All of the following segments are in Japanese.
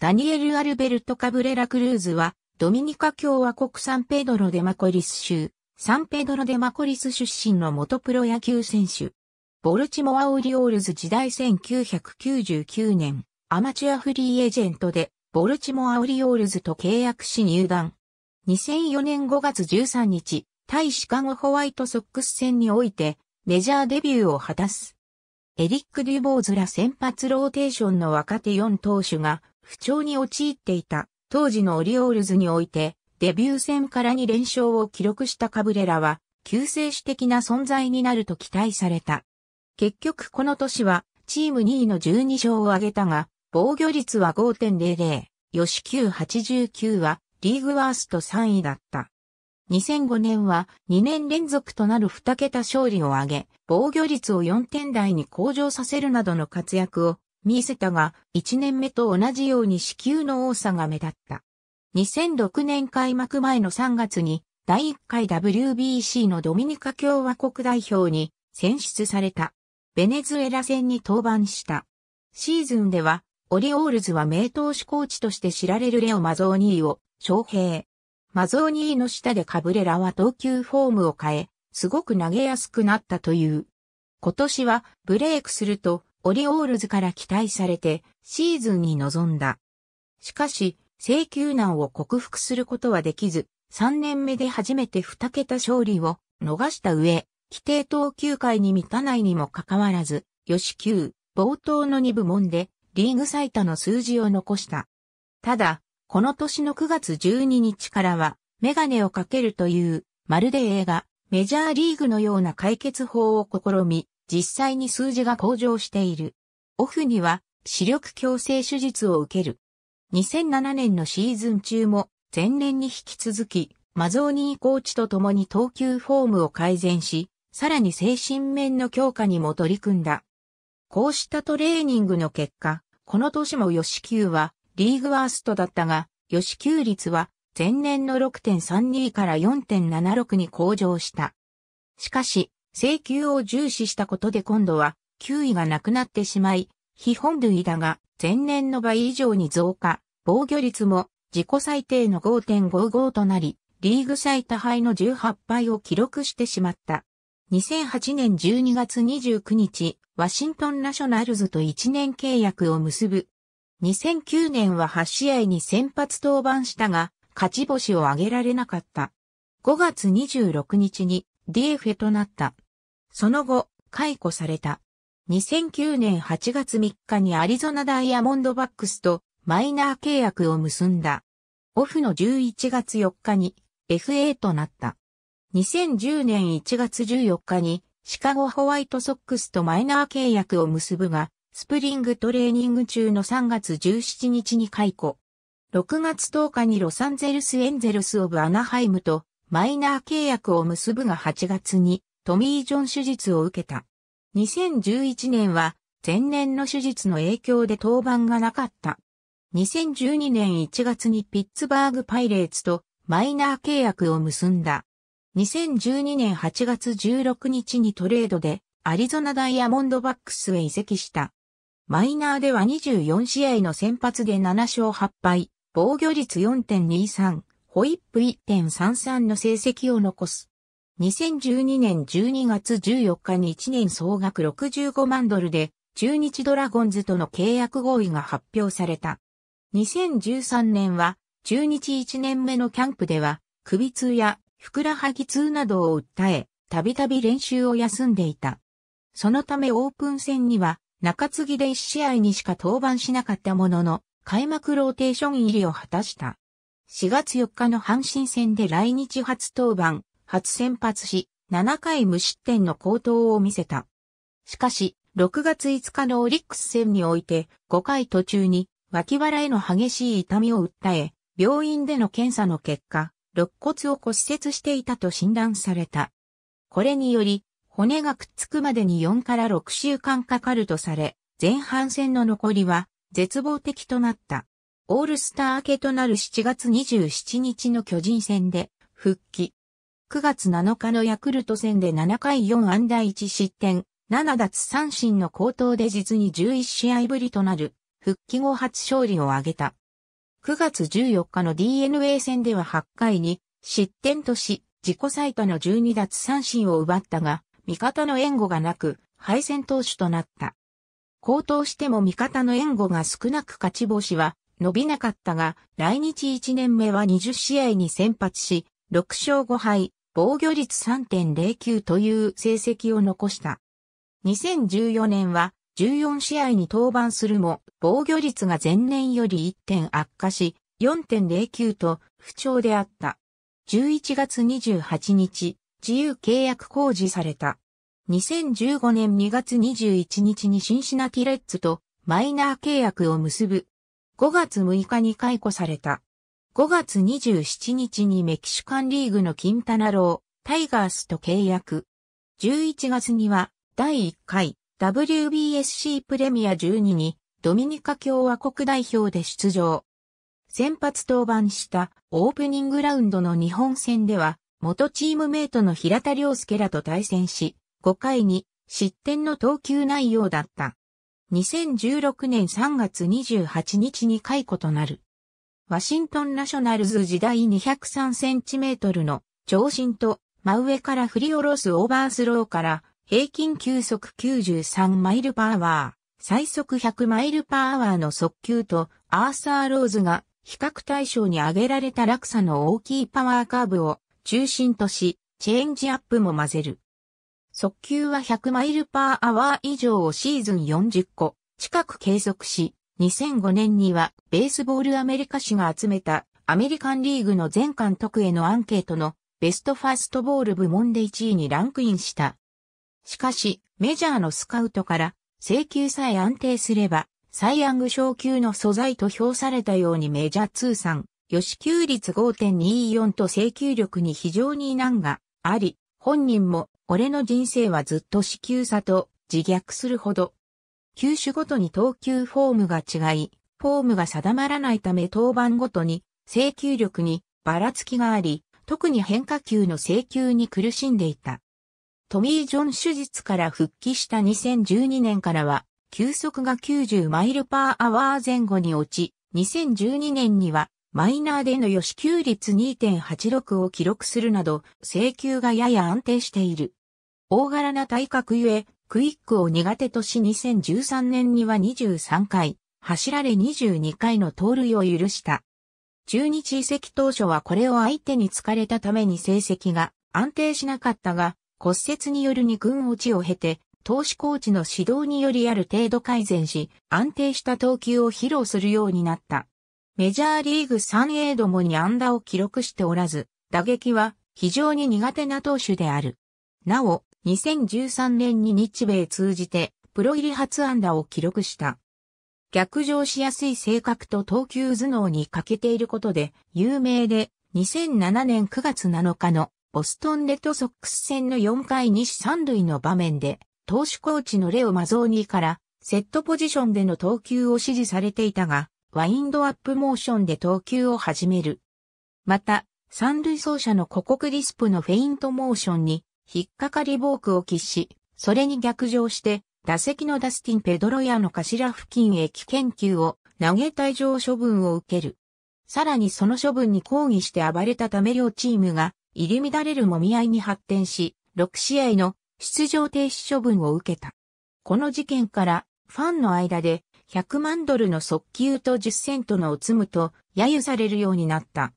ダニエル・アルベルト・カブレラ・クルーズは、ドミニカ共和国サンペドロ・デマコリス州、サンペドロ・デマコリス出身の元プロ野球選手。ボルチモア・オリオールズ時代1999年、アマチュアフリーエージェントで、ボルチモア・オリオールズと契約し入団。2004年5月13日、対シカゴホワイトソックス戦において、メジャーデビューを果たす。エリック・デュボーズら先発ローテーションの若手4投手が、不調に陥っていた当時のオリオールズにおいて、デビュー戦から2連勝を記録したカブレラは、救世主的な存在になると期待された。結局この年は、チーム2位の12勝を挙げたが、防御率は5.00、吉球89は、リーグワースト3位だった。2005年は2年連続となる2桁勝利を挙げ、防御率を4点台に向上させるなどの活躍を見せたが、1年目と同じように子宮の多さが目立った。2006年開幕前の3月に、第1回 WBC のドミニカ共和国代表に選出された。ベネズエラ戦に登板した。シーズンでは、オリオールズは名投手コーチとして知られるレオ・マゾーニーを招聘。マゾーニーの下でカブレラは投球フォームを変え、すごく投げやすくなったという。今年はブレイクするとオリオールズから期待されてシーズンに臨んだ。しかし、請求難を克服することはできず、3年目で初めて2桁勝利を逃した上、規定投球回に満たないにもかかわらず、吉球、冒頭の2部門でリーグ最多の数字を残した。ただ、この年の9月12日からは、メガネをかけるという、まるで映画、メジャーリーグのような解決法を試み、実際に数字が向上している。オフには視力矯正手術を受ける。2007年のシーズン中も前年に引き続きマゾーニーコーチと共に投球フォームを改善し、さらに精神面の強化にも取り組んだ。こうしたトレーニングの結果、この年も吉球はリーグワーストだったが、吉球率は前年の6.32から4.76に向上した。しかし、請求を重視したことで今度は、球威がなくなってしまい、非本塁打が前年の倍以上に増加、防御率も自己最低の5.55となり、リーグ最多敗の18敗を記録してしまった。2008年12月29日、ワシントンナショナルズと1年契約を結ぶ。2009年は8試合に先発登板したが、勝ち星を挙げられなかった。5月26日にディエフェとなった。その後、解雇された。2009年8月3日にアリゾナダイヤモンドバックスとマイナー契約を結んだ。オフの11月4日に FA となった。2010年1月14日にシカゴホワイトソックスとマイナー契約を結ぶが、スプリングトレーニング中の3月17日に解雇。6月10日にロサンゼルスエンゼルスオブアナハイムとマイナー契約を結ぶが8月にトミー・ジョン手術を受けた。2011年は前年の手術の影響で登板がなかった。2012年1月にピッツバーグパイレーツとマイナー契約を結んだ。2012年8月16日にトレードでアリゾナダイヤモンドバックスへ移籍した。マイナーでは24試合の先発で7勝8敗、防御率4.23、ホイップ1.33の成績を残す。2012年12月14日に1年総額65万ドルで中日ドラゴンズとの契約合意が発表された。2013年は中日1年目のキャンプでは首痛やふくらはぎ痛などを訴え、たびたび練習を休んでいた。そのためオープン戦には中継ぎで1試合にしか登板しなかったものの開幕ローテーション入りを果たした。4月4日の阪神戦で来日初登板、初先発し、7回無失点の高騰を見せた。しかし、6月5日のオリックス戦において、5回途中に脇腹への激しい痛みを訴え、病院での検査の結果、肋骨を骨折していたと診断された。これにより、骨がくっつくまでに4から6週間かかるとされ、前半戦の残りは絶望的となった。オールスター明けとなる7月27日の巨人戦で復帰。9月7日のヤクルト戦で7回4安打1失点、7奪三振の高騰で実に11試合ぶりとなる復帰後初勝利を挙げた。9月14日の DNA 戦では8回に失点とし、自己最多の12奪三振を奪ったが、味方の援護がなく、敗戦投手となった。高騰しても味方の援護が少なく勝ち星は伸びなかったが、来日1年目は20試合に先発し、6勝5敗、防御率3.09という成績を残した。2014年は14試合に登板するも、防御率が前年より1点悪化し、4.09と不調であった。11月28日、自由契約公示された。2015年2月21日にシンシナティレッツとマイナー契約を結ぶ5月6日に解雇された。5月27日にメキシカンリーグのキンタナロー、タイガースと契約。11月には第1回 WBSC プレミア12にドミニカ共和国代表で出場。先発登板したオープニングラウンドの日本戦では元チームメイトの平田良介らと対戦し、5回に失点の投球内容だった。2016年3月28日に解雇となる。ワシントンナショナルズ時代2 0 3トルの長身と真上から振り下ろすオーバースローから平均球速93マイルパワー、最速100マイルパーワーの速球とアーサー・ローズが比較対象に挙げられた落差の大きいパワーカーブを中心とし、チェンジアップも混ぜる。速球は100マイルパーアワー以上をシーズン40個近く計測し、2005年にはベースボールアメリカ誌が集めたアメリカンリーグの全監督へのアンケートのベストファーストボール部門で1位にランクインした。しかし、メジャーのスカウトから、請求さえ安定すれば、サイ・ヤング昇級の素材と評されたようにメジャー通算、吉給率5.24と請求力に非常に難があり、本人も俺の人生はずっと死球差と自虐するほど。球種ごとに投球フォームが違い、フォームが定まらないため登板ごとに、制球力にばらつきがあり、特に変化球の制球に苦しんでいた。トミー・ジョン手術から復帰した2012年からは、球速が90マイルパーアワー前後に落ち、2012年にはマイナーでの予支給率2.86を記録するなど、請求がやや安定している。大柄な体格ゆえ、クイックを苦手とし2013年には23回、走られ22回の盗塁を許した。中日移籍当初はこれを相手に疲れたために成績が安定しなかったが、骨折による二軍落ちを経て、投手コーチの指導によりある程度改善し、安定した投球を披露するようになった。メジャーリーグ 3A どもに安打を記録しておらず、打撃は非常に苦手な投手である。なお、2013年に日米通じてプロ入り初安打を記録した。逆上しやすい性格と投球頭脳に欠けていることで有名で2007年9月7日のボストンレッドソックス戦の4回西三塁の場面で投手コーチのレオ・マゾーニーからセットポジションでの投球を指示されていたがワインドアップモーションで投球を始める。また、三塁走者のココクリスプのフェイントモーションに引っかかりボークを喫し、それに逆上して、打席のダスティン・ペドロヤの頭付近へ危険球を投げ退場処分を受ける。さらにその処分に抗議して暴れたため両チームが入り乱れるもみ合いに発展し、6試合の出場停止処分を受けた。この事件からファンの間で100万ドルの速球と10セントのおつむと揶揄されるようになった。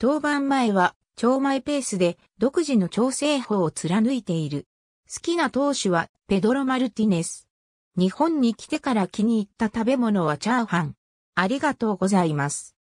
登板前は超マイペースで独自の調整法を貫いている。好きな投手はペドロ・マルティネス。日本に来てから気に入った食べ物はチャーハン。ありがとうございます。